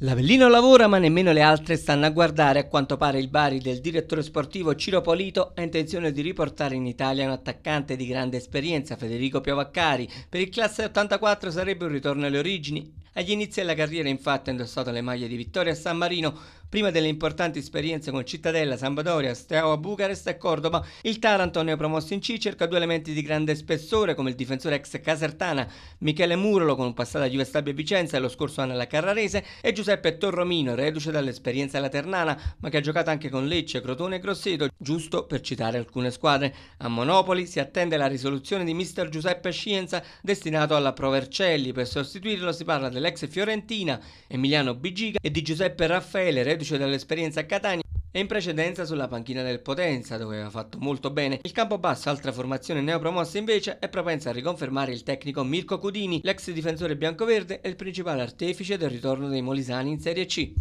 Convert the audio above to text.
L'Avellino lavora ma nemmeno le altre stanno a guardare. A quanto pare il Bari del direttore sportivo Ciro Polito ha intenzione di riportare in Italia un attaccante di grande esperienza, Federico Piovaccari. Per il classe 84 sarebbe un ritorno alle origini. Agli inizi della carriera infatti ha indossato le maglie di Vittoria e San Marino, Prima delle importanti esperienze con Cittadella, Sampdoria, Steaua Bucarest e Cordoba, il Taranto ne ha promosso in C cerca due elementi di grande spessore come il difensore ex casertana Michele Murolo con un passato a Juve Stabia Vicenza e lo scorso anno alla Carrarese e Giuseppe Torromino, reduce dall'esperienza laternana ma che ha giocato anche con Lecce, Crotone e Grosseto, giusto per citare alcune squadre. A Monopoli si attende la risoluzione di mister Giuseppe Scienza destinato alla Provercelli. Per sostituirlo si parla dell'ex Fiorentina Emiliano Bigiga e di Giuseppe Raffaele, reduce reduce dall'esperienza a Catania e in precedenza sulla panchina del Potenza, dove aveva fatto molto bene. Il campo basso, altra formazione neopromossa invece, è propensa a riconfermare il tecnico Mirko Cudini, l'ex difensore biancoverde e il principale artefice del ritorno dei Molisani in Serie C.